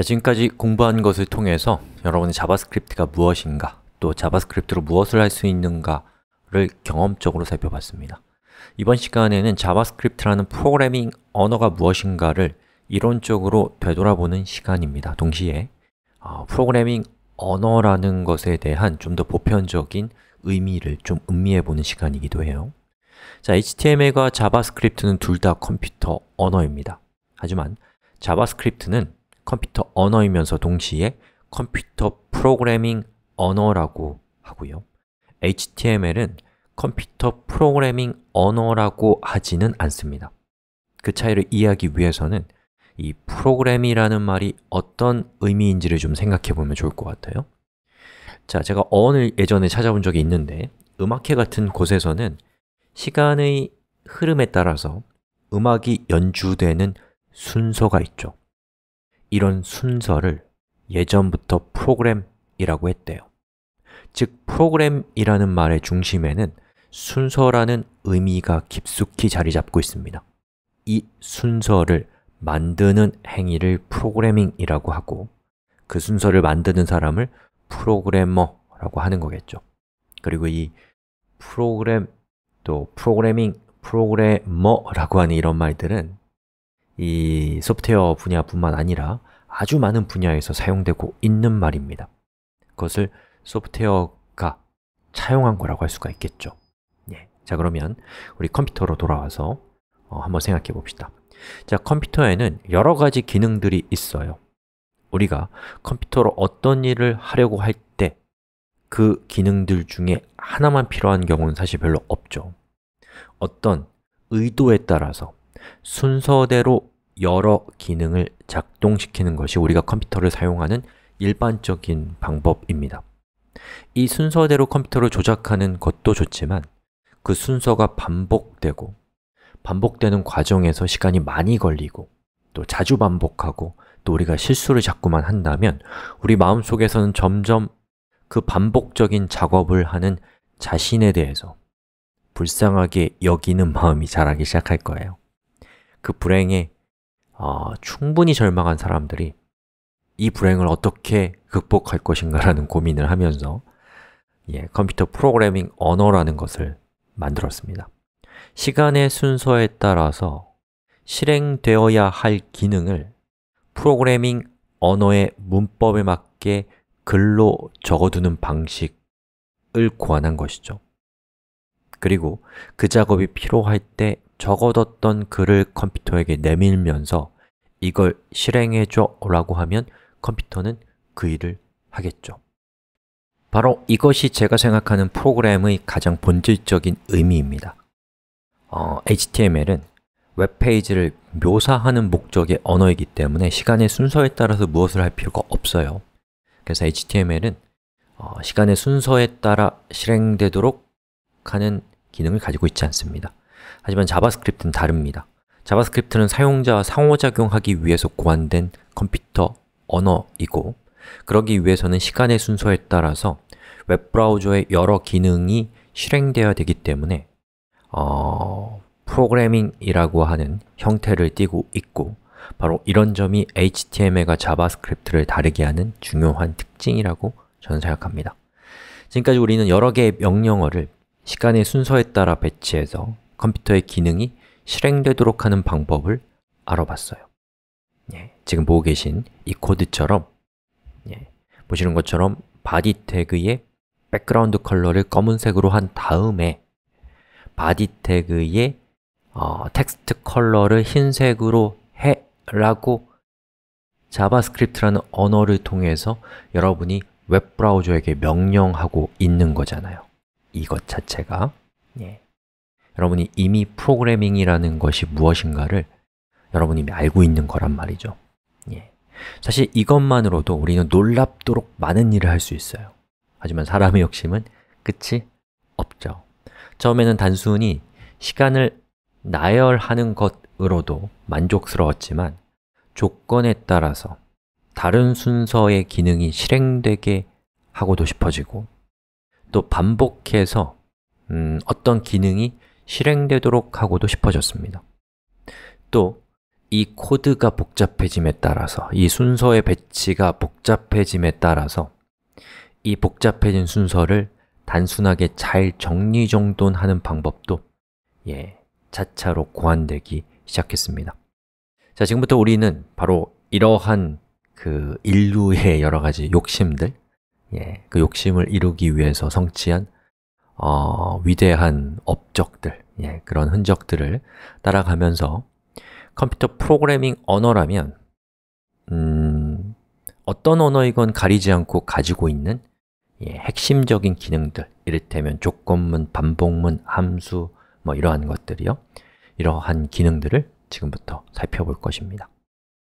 자, 지금까지 공부한 것을 통해서 여러분이 자바스크립트가 무엇인가 또 자바스크립트로 무엇을 할 수 있는가를 경험적으로 살펴봤습니다 이번 시간에는 자바스크립트라는 프로그래밍 언어가 무엇인가를 이론적으로 되돌아보는 시간입니다 동시에 어, 프로그래밍 언어라는 것에 대한 좀 더 보편적인 의미를 좀 음미해보는 시간이기도 해요 자, HTML과 자바스크립트는 둘 다 컴퓨터 언어입니다 하지만 자바스크립트는 컴퓨터 언어이면서 동시에 컴퓨터 프로그래밍 언어라고 하고요 HTML은 컴퓨터 프로그래밍 언어라고 하지는 않습니다 그 차이를 이해하기 위해서는 이 프로그램이라는 말이 어떤 의미인지를 좀 생각해 보면 좋을 것 같아요 자, 제가 어원을 예전에 찾아본 적이 있는데 음악회 같은 곳에서는 시간의 흐름에 따라서 음악이 연주되는 순서가 있죠 이런 순서를 예전부터 프로그램이라고 했대요. 즉, 프로그램이라는 말의 중심에는 순서라는 의미가 깊숙이 자리 잡고 있습니다. 이 순서를 만드는 행위를 프로그래밍이라고 하고 그 순서를 만드는 사람을 프로그래머라고 하는 거겠죠. 그리고 이 프로그램, 또 프로그래밍, 프로그래머라고 하는 이런 말들은 이 소프트웨어 분야뿐만 아니라 아주 많은 분야에서 사용되고 있는 말입니다. 그것을 소프트웨어가 차용한 거라고 할 수가 있겠죠. 예. 자, 그러면 우리 컴퓨터로 돌아와서 어, 한번 생각해 봅시다. 자, 컴퓨터에는 여러 가지 기능들이 있어요. 우리가 컴퓨터로 어떤 일을 하려고 할 때 그 기능들 중에 하나만 필요한 경우는 사실 별로 없죠. 어떤 의도에 따라서 순서대로 여러 기능을 작동시키는 것이 우리가 컴퓨터를 사용하는 일반적인 방법입니다. 이 순서대로 컴퓨터를 조작하는 것도 좋지만 그 순서가 반복되고 반복되는 과정에서 시간이 많이 걸리고 또 자주 반복하고 또 우리가 실수를 자꾸만 한다면 우리 마음속에서는 점점 그 반복적인 작업을 하는 자신에 대해서 불쌍하게 여기는 마음이 자라기 시작할 거예요 그 불행에 어, 충분히 절망한 사람들이 이 불행을 어떻게 극복할 것인가라는 고민을 하면서 예, 컴퓨터 프로그래밍 언어라는 것을 만들었습니다. 시간의 순서에 따라서 실행되어야 할 기능을 프로그래밍 언어의 문법에 맞게 글로 적어두는 방식을 고안한 것이죠. 그리고 그 작업이 필요할 때 적어뒀던 글을 컴퓨터에게 내밀면서 이걸 실행해줘 라고 하면 컴퓨터는 그 일을 하겠죠 바로 이것이 제가 생각하는 프로그램의 가장 본질적인 의미입니다 어, HTML은 웹페이지를 묘사하는 목적의 언어이기 때문에 시간의 순서에 따라서 무엇을 할 필요가 없어요 그래서 HTML은 어, 시간의 순서에 따라 실행되도록 하는 기능을 가지고 있지 않습니다 하지만 자바스크립트는 다릅니다. 자바스크립트는 사용자와 상호작용하기 위해서 고안된 컴퓨터 언어이고 그러기 위해서는 시간의 순서에 따라서 웹브라우저의 여러 기능이 실행되어야 되기 때문에 어, 프로그래밍이라고 하는 형태를 띠고 있고 바로 이런 점이 HTML과 자바스크립트를 다르게 하는 중요한 특징이라고 저는 생각합니다. 지금까지 우리는 여러 개의 명령어를 시간의 순서에 따라 배치해서 컴퓨터의 기능이 실행되도록 하는 방법을 알아봤어요. 예, 지금 보고 계신 이 코드처럼 예, 보시는 것처럼 바디 태그의 백그라운드 컬러를 검은색으로 한 다음에 바디 태그의 어, 텍스트 컬러를 흰색으로 해 라고 자바스크립트라는 언어를 통해서 여러분이 웹브라우저에게 명령하고 있는 거잖아요 이것 자체가 예. 여러분이 이미 프로그래밍이라는 것이 무엇인가를 여러분이 알고 있는 거란 말이죠 예. 사실 이것만으로도 우리는 놀랍도록 많은 일을 할 수 있어요 하지만 사람의 욕심은 끝이 없죠 처음에는 단순히 시간을 나열하는 것으로도 만족스러웠지만 조건에 따라서 다른 순서의 기능이 실행되게 하고도 싶어지고 또 반복해서 음, 어떤 기능이 실행되도록 하고도 싶어졌습니다. 또, 이 코드가 복잡해짐에 따라서, 이 순서의 배치가 복잡해짐에 따라서 이 복잡해진 순서를 단순하게 잘 정리정돈하는 방법도 예, 차차로 고안되기 시작했습니다. 자, 지금부터 우리는 바로 이러한 그 인류의 여러 가지 욕심들, 예, 그 욕심을 이루기 위해서 성취한 어, 위대한 업적들, 예, 그런 흔적들을 따라가면서 컴퓨터 프로그래밍 언어라면 음, 어떤 언어이건 가리지 않고 가지고 있는 예, 핵심적인 기능들 이를테면 조건문, 반복문, 함수 뭐 이러한 것들이요 이러한 기능들을 지금부터 살펴볼 것입니다